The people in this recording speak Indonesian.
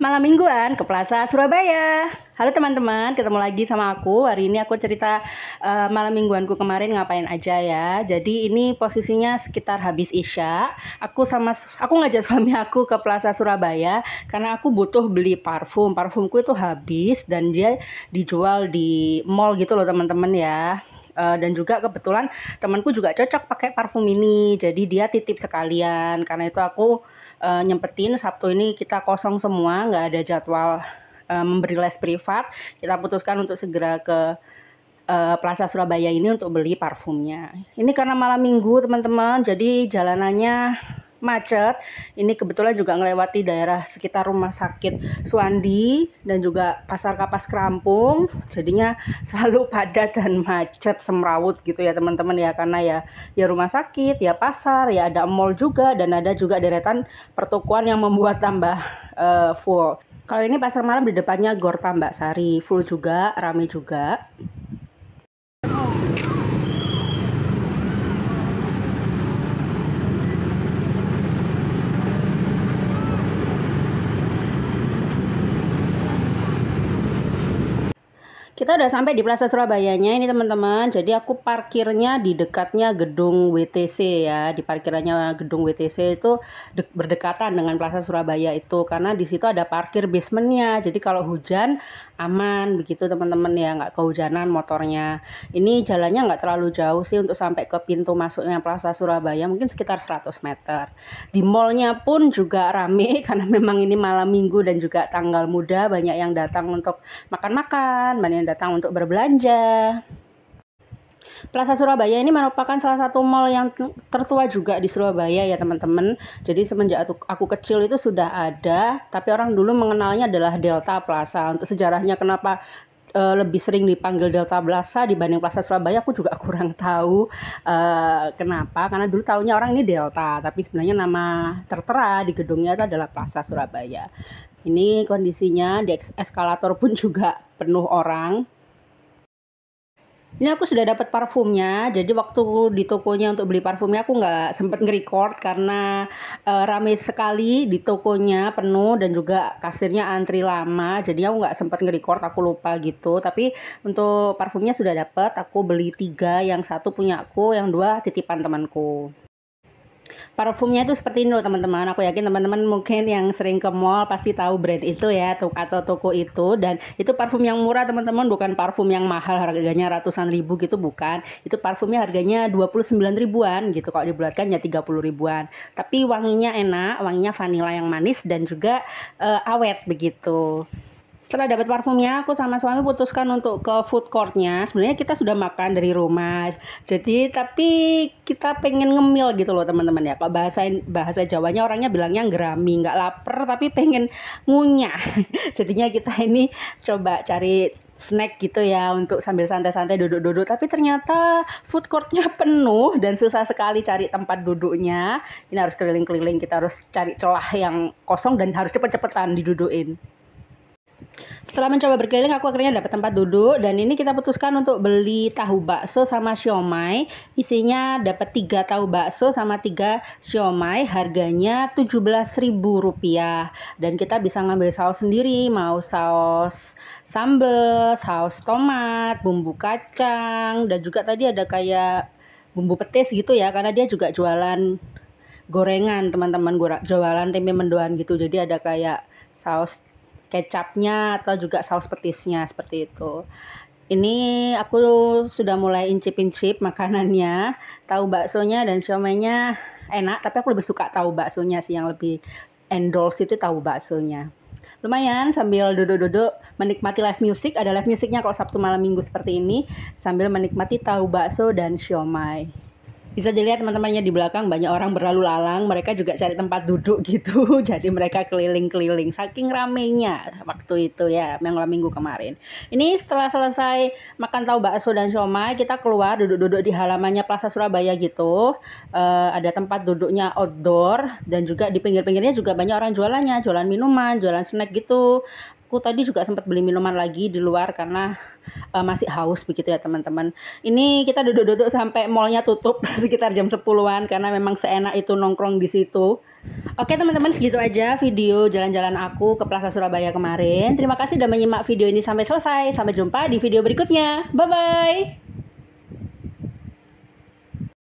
malam mingguan ke Plaza Surabaya. Halo teman-teman, ketemu lagi sama aku. Hari ini aku cerita uh, malam mingguanku kemarin ngapain aja ya. Jadi ini posisinya sekitar habis Isya. Aku sama aku ngajak suami aku ke Plaza Surabaya karena aku butuh beli parfum. Parfumku itu habis dan dia dijual di mall gitu loh teman-teman ya uh, dan juga kebetulan temanku juga cocok pakai parfum ini jadi dia titip sekalian karena itu aku uh, nyempetin Sabtu ini kita kosong semua, nggak ada jadwal uh, memberi les privat. Kita putuskan untuk segera ke uh, Plaza Surabaya ini untuk beli parfumnya. Ini karena malam minggu teman-teman, jadi jalanannya macet. Ini kebetulan juga ngelewati daerah sekitar rumah sakit Suwandi dan juga Pasar Kapas Kerampung. Jadinya selalu padat dan macet semrawut gitu ya teman-teman ya karena ya ya rumah sakit, ya pasar, ya ada mall juga dan ada juga deretan pertokoan yang membuat tambah uh, full. Kalau ini pasar malam di depannya Gor Tambak Sari, full juga, rame juga. Kita udah sampai di Plaza Surabayanya ini teman-teman. Jadi aku parkirnya di dekatnya gedung WTC ya. Di parkirannya gedung WTC itu berdekatan dengan Plaza Surabaya itu karena di situ ada parkir basementnya. Jadi kalau hujan aman begitu teman-teman ya nggak kehujanan motornya. Ini jalannya nggak terlalu jauh sih untuk sampai ke pintu masuknya Plaza Surabaya mungkin sekitar 100 meter. Di mallnya pun juga rame karena memang ini malam minggu dan juga tanggal muda banyak yang datang untuk makan-makan, banyak yang datang untuk berbelanja. Plaza Surabaya ini merupakan salah satu mall yang tertua juga di Surabaya ya teman-teman. Jadi semenjak aku, kecil itu sudah ada, tapi orang dulu mengenalnya adalah Delta Plaza. Untuk sejarahnya kenapa uh, lebih sering dipanggil Delta Plaza dibanding Plaza Surabaya aku juga kurang tahu uh, kenapa karena dulu tahunya orang ini Delta tapi sebenarnya nama tertera di gedungnya itu adalah Plaza Surabaya ini kondisinya di eskalator pun juga penuh orang ini aku sudah dapat parfumnya jadi waktu di tokonya untuk beli parfumnya aku nggak sempet nge-record karena uh, rame sekali di tokonya penuh dan juga kasirnya antri lama jadi aku nggak sempet nge-record aku lupa gitu tapi untuk parfumnya sudah dapat aku beli tiga yang satu punya aku yang dua titipan temanku parfumnya itu seperti ini loh teman-teman. Aku yakin teman-teman mungkin yang sering ke mall pasti tahu brand itu ya atau toko itu dan itu parfum yang murah teman-teman, bukan parfum yang mahal harganya ratusan ribu gitu bukan. Itu parfumnya harganya 29 ribuan gitu kalau dibulatkan ya 30 ribuan. Tapi wanginya enak, wanginya vanilla yang manis dan juga uh, awet begitu setelah dapat parfumnya aku sama suami putuskan untuk ke food courtnya sebenarnya kita sudah makan dari rumah jadi tapi kita pengen ngemil gitu loh teman-teman ya kalau bahasa bahasa Jawanya orangnya bilangnya gerami nggak lapar tapi pengen ngunyah jadinya kita ini coba cari snack gitu ya untuk sambil santai-santai duduk-duduk tapi ternyata food courtnya penuh dan susah sekali cari tempat duduknya ini harus keliling-keliling kita harus cari celah yang kosong dan harus cepet-cepetan diduduin setelah mencoba berkeliling, aku akhirnya dapat tempat duduk dan ini kita putuskan untuk beli tahu bakso sama siomay. Isinya dapat tiga tahu bakso sama tiga siomay, harganya Rp17.000 dan kita bisa ngambil saus sendiri, mau saus sambal, saus tomat, bumbu kacang dan juga tadi ada kayak bumbu petis gitu ya karena dia juga jualan gorengan teman-teman jualan tempe mendoan gitu jadi ada kayak saus kecapnya atau juga saus petisnya seperti itu. Ini aku sudah mulai incip-incip makanannya. Tahu baksonya dan siomaynya enak, tapi aku lebih suka tahu baksonya sih yang lebih endorse itu tahu baksonya. Lumayan sambil duduk-duduk menikmati live music, ada live musicnya kalau Sabtu malam Minggu seperti ini sambil menikmati tahu bakso dan siomay bisa dilihat teman-temannya di belakang banyak orang berlalu lalang mereka juga cari tempat duduk gitu jadi mereka keliling-keliling saking ramenya waktu itu ya yang minggu kemarin ini setelah selesai makan tahu bakso dan siomay kita keluar duduk-duduk di halamannya Plaza Surabaya gitu uh, ada tempat duduknya outdoor dan juga di pinggir-pinggirnya juga banyak orang jualannya jualan minuman jualan snack gitu aku tadi juga sempat beli minuman lagi di luar karena uh, masih haus begitu ya teman-teman. Ini kita duduk-duduk sampai mallnya tutup sekitar jam 10-an karena memang seenak itu nongkrong di situ. Oke teman-teman segitu aja video jalan-jalan aku ke Plaza Surabaya kemarin. Terima kasih sudah menyimak video ini sampai selesai. Sampai jumpa di video berikutnya. Bye-bye.